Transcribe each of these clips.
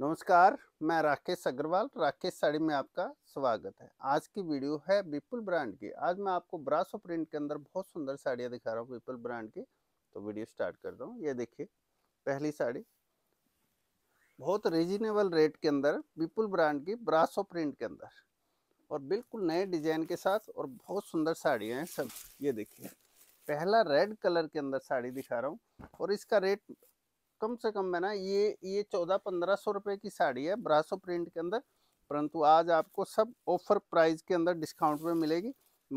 नमस्कार मैं राकेश अग्रवाल राकेश साड़ी में आपका स्वागत है आज की वीडियो है विपुल ब्रांड की आज मैं आपको ब्रासो प्रिंट के अंदर बहुत सुंदर साड़ियाँ दिखा रहा हूँ विपुल ब्रांड की तो वीडियो स्टार्ट कर हूँ ये देखिए पहली साड़ी बहुत रिजनेबल रेट के अंदर विपुल ब्रांड की ब्रासो प्रिंट के अंदर और बिल्कुल नए डिजाइन के साथ और बहुत सुंदर साड़ियाँ हैं सब ये देखिए पहला रेड कलर के अंदर साड़ी दिखा रहा हूँ और इसका रेट कम से कम है ना ये ये चौदह पंद्रह सौ रुपये की साड़ी है ब्रासो प्रिंट के अंदर परंतु आज आपको सब ऑफर प्राइस के अंदर डिस्काउंट में मिलेगी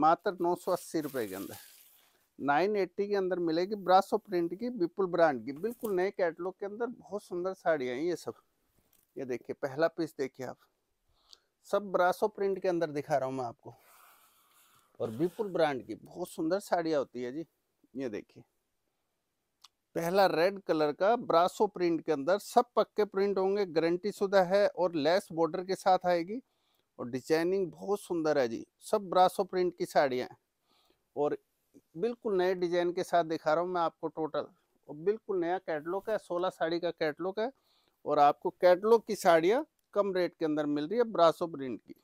मात्र नौ सौ अस्सी रुपये के अंदर नाइन एट्टी के अंदर मिलेगी ब्रासो प्रिंट की विपुल ब्रांड की बिल्कुल नए कैटलॉग के अंदर बहुत सुंदर साड़ियाँ हैं ये सब ये देखिए पहला पीस देखिए आप सब ब्रासो प्रिंट के अंदर दिखा रहा हूँ मैं आपको और विपुल ब्रांड की बहुत सुंदर साड़ियाँ होती है जी ये देखिए पहला रेड कलर का ब्रासो प्रिंट के अंदर सब पक्के प्रिंट होंगे गारंटी शुदा है और लेस बॉर्डर के साथ आएगी और डिजाइनिंग बहुत सुंदर है जी सब ब्रासो प्रिंट की साड़ियाँ और बिल्कुल नए डिजाइन के साथ दिखा रहा हूँ मैं आपको टोटल और बिल्कुल नया कैटलॉग है सोलह साड़ी का कैटलॉग है और आपको कैटलॉग की साड़ियाँ कम रेट के अंदर मिल रही है ब्रासो प्रिंट की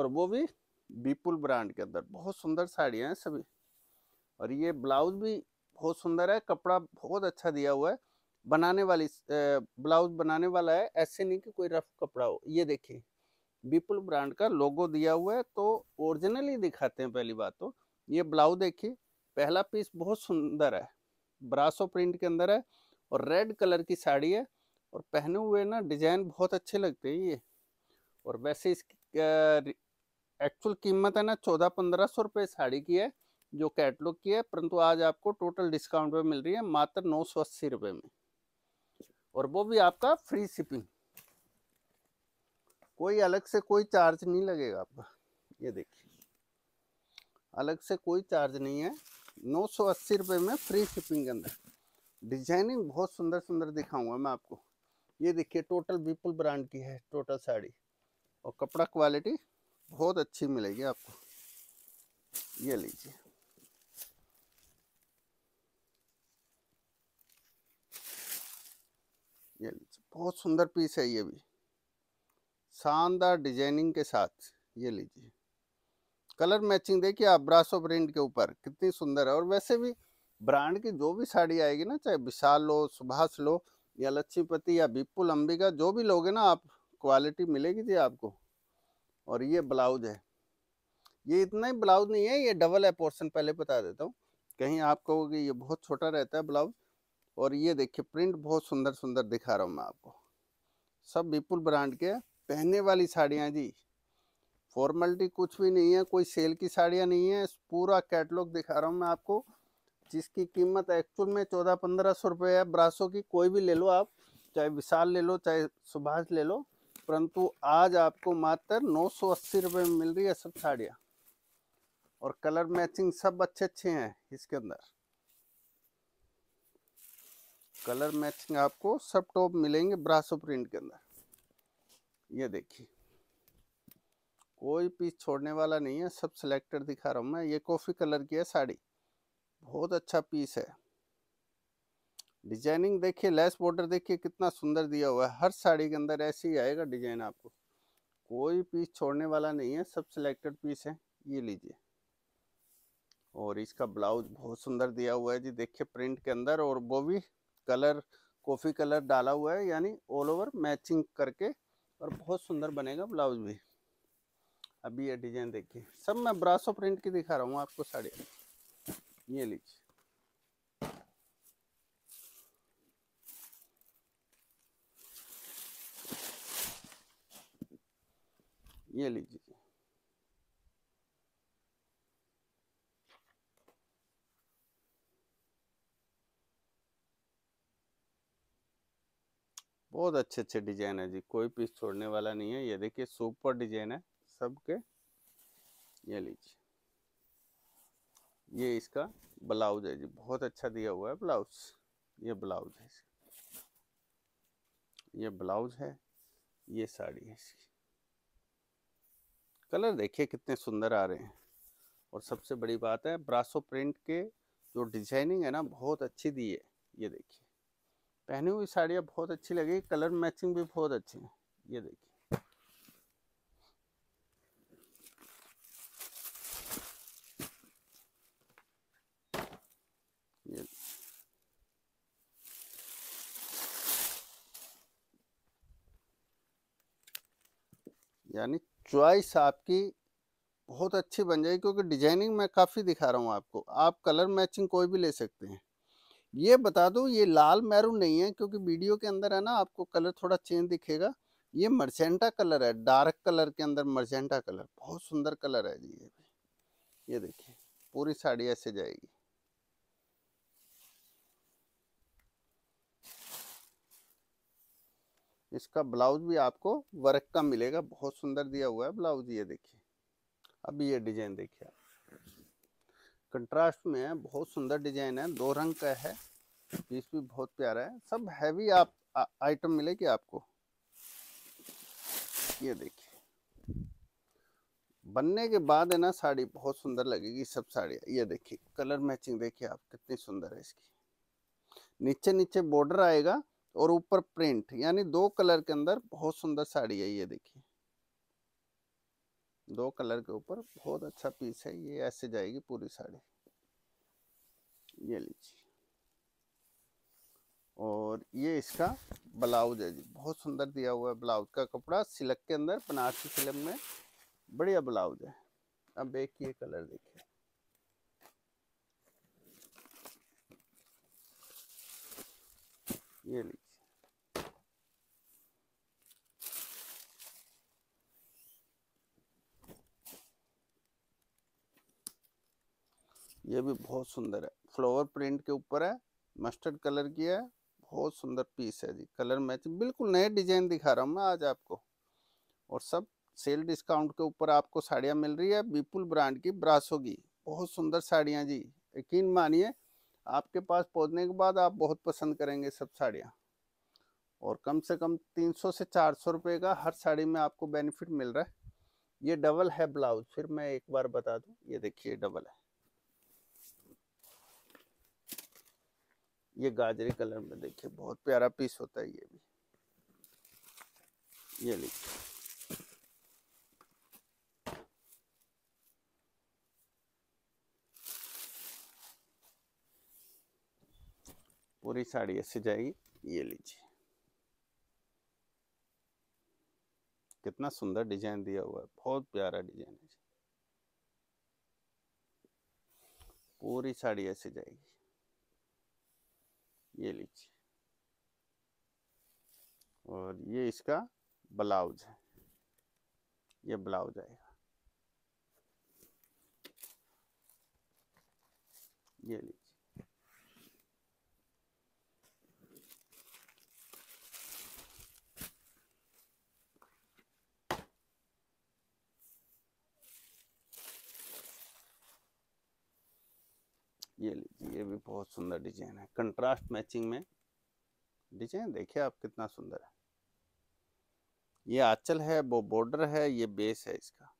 और वो भी बीपुल ब्रांड के अंदर बहुत सुंदर साड़ियाँ हैं सभी और ये ब्लाउज भी बहुत सुंदर है कपड़ा बहुत अच्छा दिया हुआ है बनाने वाली ब्लाउज बनाने वाला है ऐसे नहीं कि कोई रफ कपड़ा हो ये देखिए विपुल ब्रांड का लोगो दिया हुआ है तो ओरिजिनल ही दिखाते हैं पहली बात तो ये ब्लाउज देखिए पहला पीस बहुत सुंदर है ब्रासो प्रिंट के अंदर है और रेड कलर की साड़ी है और पहने हुए ना डिजाइन बहुत अच्छे लगते हैं ये और वैसे इसकी एक्चुअल कीमत है ना चौदह पंद्रह सौ रुपये साड़ी की है जो कैटलॉग की है परंतु आज आपको टोटल डिस्काउंट पे मिल रही है मात्र नौ सौ अस्सी रुपये में और वो भी आपका फ्री शिपिंग कोई अलग से कोई चार्ज नहीं लगेगा आपका ये देखिए अलग से कोई चार्ज नहीं है नौ सौ अस्सी रुपये में फ्री शिपिंग के अंदर डिजाइनिंग बहुत सुंदर सुंदर दिखाऊंगा मैं आपको ये देखिए टोटल विपुल ब्रांड की है टोटल साड़ी और कपड़ा क्वालिटी बहुत अच्छी मिलेगी आपको ये लीजिए ये लीजिए बहुत सुंदर पीस है ये भी शानदार डिजाइनिंग के साथ ये लीजिए कलर मैचिंग देखिए आप ब्रासो प्रिंट के ऊपर कितनी सुंदर है और वैसे भी ब्रांड की जो भी साड़ी आएगी ना चाहे विशाल लो सुभाष लो या लक्ष्मीपति या बिपुल अंबिका जो भी लोगे ना आप क्वालिटी मिलेगी जी आपको और ये ब्लाउज है ये इतना ही ब्लाउज नहीं है ये डबल है पोर्सन पहले बता देता हूँ कहीं आप कहोगे ये बहुत छोटा रहता है ब्लाउज और ये देखिए प्रिंट बहुत सुंदर सुंदर दिखा रहा हूँ मैं आपको सब विपुल ब्रांड के पहनने वाली साड़ियाँ जी फॉर्मेलिटी कुछ भी नहीं है कोई सेल की साड़ियाँ नहीं है पूरा कैटलॉग दिखा रहा हूँ मैं आपको जिसकी कीमत एक्चुअल में चौदह पंद्रह सौ रुपये है ब्रासो की कोई भी ले लो आप चाहे विशाल ले लो चाहे सुभाष ले लो परंतु आज आपको मात्र नौ सौ अस्सी रुपये में मिल रही है सब साड़ियाँ और कलर मैचिंग सब अच्छे अच्छे हैं इसके अंदर कलर मैचिंग आपको सब टॉप मिलेंगे ब्रासो प्रिंट के अंदर ये देखिए कोई पीस छोड़ने वाला नहीं है सब सिलेक्टेड दिखा रहा हूँ मैं ये कॉफ़ी कलर की है साड़ी बहुत अच्छा पीस है डिजाइनिंग देखिए लेस बॉर्डर देखिए कितना सुंदर दिया हुआ है हर साड़ी के अंदर ऐसे ही आएगा डिजाइन आपको कोई पीस छोड़ने वाला नहीं है सब सिलेक्टेड पीस है ये लीजिए और इसका ब्लाउज बहुत सुंदर दिया हुआ है जी देखिए प्रिंट के अंदर और वो भी कलर कॉफ़ी कलर डाला हुआ है यानी ऑल ओवर मैचिंग करके और बहुत सुंदर बनेगा ब्लाउज भी अभी ये डिजाइन देखिए सब मैं ब्रासो प्रिंट की दिखा रहा हूँ आपको साड़ी ये लीजिए ये लीजिए बहुत अच्छे अच्छे डिजाइन है जी कोई पीस छोड़ने वाला नहीं है ये देखिए सुपर डिजाइन है सबके ये लीजिए ये इसका ब्लाउज है जी बहुत अच्छा दिया हुआ है ब्लाउज ये ब्लाउज है इसकी ये ब्लाउज है ये साड़ी है इसकी कलर देखिए कितने सुंदर आ रहे हैं और सबसे बड़ी बात है ब्रासो प्रिंट के जो डिजाइनिंग है ना बहुत अच्छी दी है ये देखिए पहनी हुई साड़ियाँ बहुत अच्छी लगी कलर मैचिंग भी बहुत अच्छी है ये देखिए यानी चॉइस आपकी बहुत अच्छी बन जाएगी क्योंकि डिजाइनिंग मैं काफ़ी दिखा रहा हूँ आपको आप कलर मैचिंग कोई भी ले सकते हैं ये बता दो ये लाल मैरून नहीं है क्योंकि वीडियो के अंदर है ना आपको कलर थोड़ा चेंज दिखेगा ये मर्जेंटा कलर है डार्क कलर के अंदर मर्जेंटा कलर बहुत सुंदर कलर है जी ये ये देखिए पूरी साड़ी ऐसे जाएगी इसका ब्लाउज भी आपको वर्क का मिलेगा बहुत सुंदर दिया हुआ है ब्लाउज ये देखिए अभी ये डिजाइन देखिए आप कंट्रास्ट में है बहुत सुंदर डिजाइन है दो रंग का है पीस भी बहुत प्यारा है सब हैवी आप आइटम मिलेगी आपको ये देखिए बनने के बाद है ना साड़ी बहुत सुंदर लगेगी सब साड़ी ये देखिए कलर मैचिंग देखिए आप कितनी सुंदर है इसकी नीचे नीचे बॉर्डर आएगा और ऊपर प्रिंट यानी दो कलर के अंदर बहुत सुंदर साड़ी है ये देखिए दो कलर के ऊपर बहुत अच्छा पीस है ये ऐसे जाएगी पूरी साड़ी ये लीजिए और ये इसका ब्लाउज है जी बहुत सुंदर दिया हुआ है ब्लाउज का कपड़ा सिलक के अंदर बनारसी सिलक में बढ़िया ब्लाउज है अब एक ये कलर देखिए ये लीजिए ये भी बहुत सुंदर है फ्लावर प्रिंट के ऊपर है मस्टर्ड कलर की है बहुत सुंदर पीस है जी कलर मैचिंग बिल्कुल नए डिजाइन दिखा रहा हूँ मैं आज आपको और सब सेल डिस्काउंट के ऊपर आपको साड़ियाँ मिल रही है विपुल ब्रांड की ब्रासो की बहुत सुंदर साड़ियाँ जी यकीन मानिए आपके पास पहुँचने के बाद आप बहुत पसंद करेंगे सब साड़ियाँ और कम से कम 300 से 400 रुपए का हर साड़ी में आपको बेनिफिट मिल रहा है ये डबल है ब्लाउज फिर मैं एक बार बता दूँ ये देखिए डबल है ये गाजरी कलर में देखिए बहुत प्यारा पीस होता है ये भी ये लिखिए पूरी साड़ी ऐसे जाएगी ये लीजिए कितना सुंदर डिजाइन दिया हुआ है बहुत प्यारा डिजाइन है पूरी साड़ी ऐसे जाएगी ये लीजिए और ये इसका ब्लाउज है ये ब्लाउज आएगा ये लीजिए ये लीजिए ये भी बहुत सुंदर डिजाइन है कंट्रास्ट मैचिंग में डिजाइन देखिए आप कितना सुंदर है ये आंचल है वो बॉर्डर है ये बेस है इसका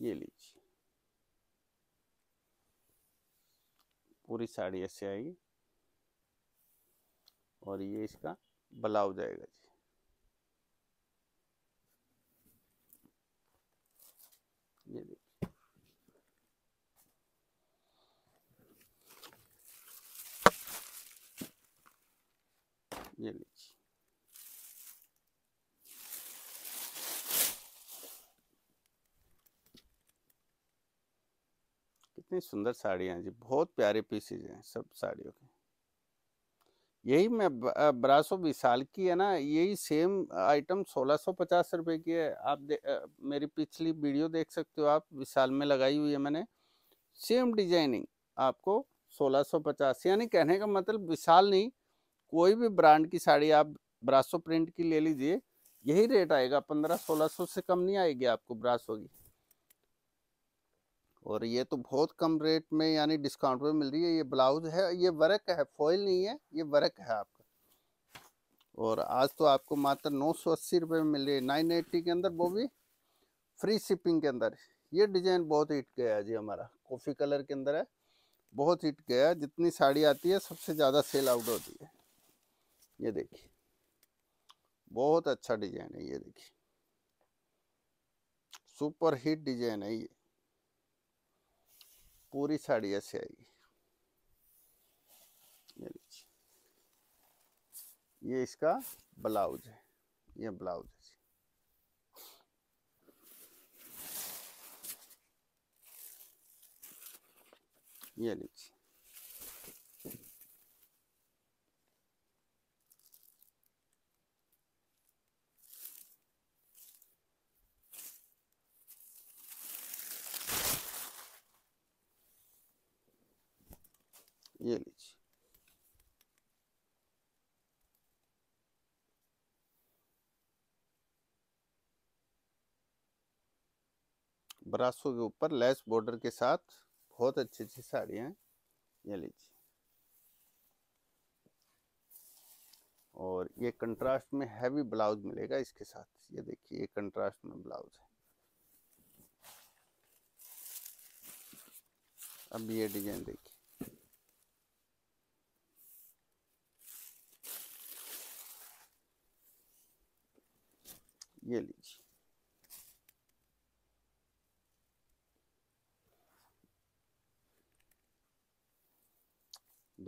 ये लीजिए पूरी साड़ी ऐसे आएगी और ये इसका ब्लाउज आएगा जी ये लीजिए कितनी सुंदर साड़ियाँ जी बहुत प्यारे पीसेज हैं सब साड़ियों के यही मैं ब्रासो विशाल की है ना यही सेम आइटम 1650 रुपए की है आप दे, आ, मेरी पिछली वीडियो देख सकते हो आप विशाल में लगाई हुई है मैंने सेम डिजाइनिंग आपको 1650 यानी कहने का मतलब विशाल नहीं कोई भी ब्रांड की साड़ी आप ब्रासो प्रिंट की ले लीजिए यही रेट आएगा पंद्रह सोलह सौ से कम नहीं आएगी आपको ब्रासो की और ये तो बहुत कम रेट में यानी डिस्काउंट में मिल रही है ये ब्लाउज है ये वर्क है फॉइल नहीं है ये वर्क है आपका और आज तो आपको मात्र नौ सौ अस्सी रुपये में मिल रही है नाइन एट्टी के अंदर वो भी फ्री शिपिंग के अंदर ये डिजाइन बहुत हिट गया जी हमारा कॉफ़ी कलर के अंदर है बहुत हिट गया जितनी साड़ी आती है सबसे ज़्यादा सेल आउट होती है ये देखिए बहुत अच्छा डिजाइन है ये देखिए सुपर हिट डिजाइन है ये पूरी साड़ी ऐसे आएगी ये देखिए ये इसका ब्लाउज है ये ब्लाउज है ये लीजिए ये लीजिए ब्रासो के ऊपर लेस बॉर्डर के साथ बहुत अच्छी अच्छी साड़िया ये लीजिए और ये कंट्रास्ट में हैवी ब्लाउज मिलेगा इसके साथ ये देखिए ये कंट्रास्ट में ब्लाउज है अब ये डिजाइन देखिए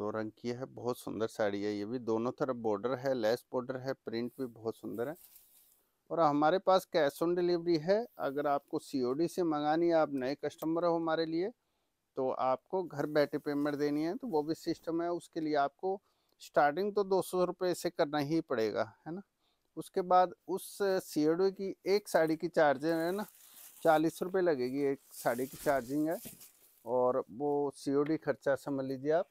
दो रंग की है बहुत सुंदर साड़ी है ये भी दोनों तरफ बॉर्डर है लेस बॉर्डर है प्रिंट भी बहुत सुंदर है और हमारे पास कैश ऑन डिलीवरी है अगर आपको सीओडी से मंगानी है आप नए कस्टमर हो हमारे लिए तो आपको घर बैठे पेमेंट देनी है तो वो भी सिस्टम है उसके लिए आपको स्टार्टिंग तो दो सौ रुपये से करना ही पड़ेगा है ना उसके बाद उस सी की एक साड़ी की चार्जर है ना चालीस रुपये लगेगी एक साड़ी की चार्जिंग है और वो डी खर्चा समझ लीजिए आप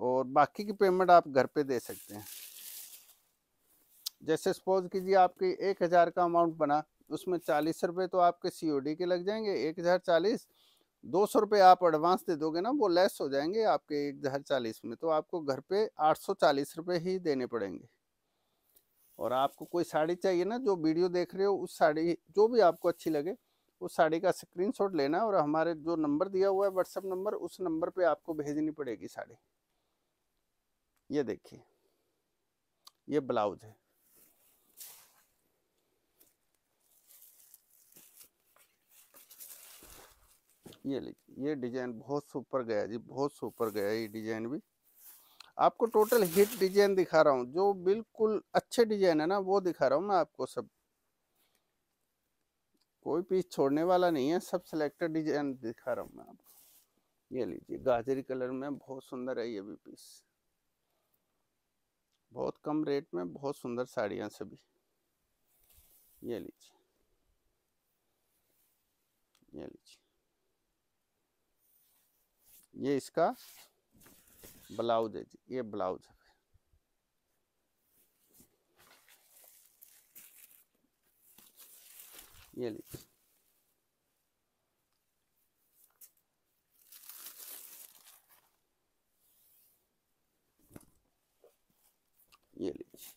और बाकी की पेमेंट आप घर पे दे सकते हैं जैसे सपोज कीजिए आपके एक हज़ार का अमाउंट बना उसमें चालीस रुपये तो आपके सीओडी के लग जाएंगे एक हज़ार चालीस दो सौ रुपये आप एडवांस दे दोगे ना वो लेस हो जाएंगे आपके एक हज़ार चालीस में तो आपको घर पे आठ सौ चालीस रुपये ही देने पड़ेंगे और आपको कोई साड़ी चाहिए ना जो वीडियो देख रहे हो उस साड़ी जो भी आपको अच्छी लगे उस साड़ी का स्क्रीन लेना और हमारे जो नंबर दिया हुआ है व्हाट्सअप नंबर उस नंबर पर आपको भेजनी पड़ेगी साड़ी ये देखिए ये ब्लाउज है ये लीजिए ये डिजाइन बहुत सुपर गया जी बहुत सुपर गया ये डिजाइन भी आपको टोटल हिट डिजाइन दिखा रहा हूँ जो बिल्कुल अच्छे डिजाइन है ना वो दिखा रहा हूँ मैं आपको सब कोई पीस छोड़ने वाला नहीं है सब सिलेक्टेड डिजाइन दिखा रहा हूँ मैं आपको ये लीजिए गाजरी कलर में बहुत सुंदर है ये भी पीस बहुत कम रेट में बहुत सुंदर साड़ियाँ सभी ये लीजिए ये लीजिए ये इसका ब्लाउज है जी ये ब्लाउज है ये लीजिए ये लीजिए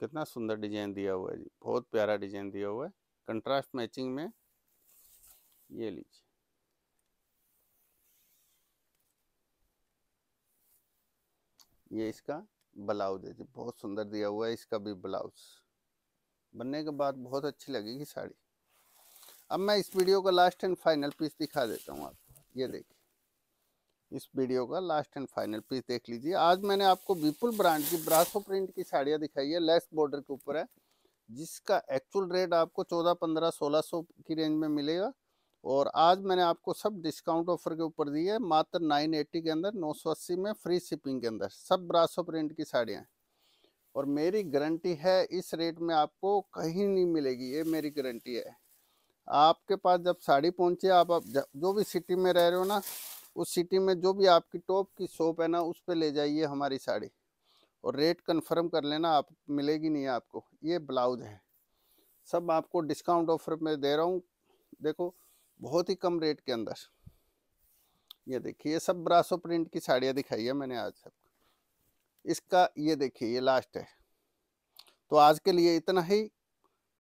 कितना सुंदर डिजाइन दिया हुआ है जी बहुत प्यारा डिजाइन दिया हुआ है कंट्रास्ट मैचिंग में ये लीजिए ये इसका ब्लाउज है जी बहुत सुंदर दिया हुआ है इसका भी ब्लाउज बनने के बाद बहुत अच्छी लगेगी साड़ी अब मैं इस वीडियो का लास्ट एंड फाइनल पीस दिखा देता हूँ आपको ये देखिए इस वीडियो का लास्ट एंड फाइनल पीस देख लीजिए आज मैंने आपको विपुल ब्रांड की ब्रासो प्रिंट की साड़ियाँ दिखाई है लेस बॉर्डर के ऊपर है जिसका एक्चुअल रेट आपको चौदह पंद्रह सोलह सौ की रेंज में मिलेगा और आज मैंने आपको सब डिस्काउंट ऑफर के ऊपर दी है मात्र नाइन एट्टी के अंदर नौ सौ अस्सी में फ्री शिपिंग के अंदर सब ब्रासो प्रिंट की साड़ियाँ और मेरी गारंटी है इस रेट में आपको कहीं नहीं मिलेगी ये मेरी गारंटी है आपके पास जब साड़ी पहुंचे आप, आप जो भी सिटी में रह रहे हो ना उस सिटी में जो भी आपकी टॉप की शॉप है ना उस पर ले जाइए हमारी साड़ी और रेट कन्फर्म कर लेना आप मिलेगी नहीं आपको ये ब्लाउज है सब आपको डिस्काउंट ऑफर में दे रहा हूँ देखो बहुत ही कम रेट के अंदर ये देखिए ये सब ब्रासो प्रिंट की साड़ियाँ दिखाई है मैंने आज सब इसका ये देखिए ये लास्ट है तो आज के लिए इतना ही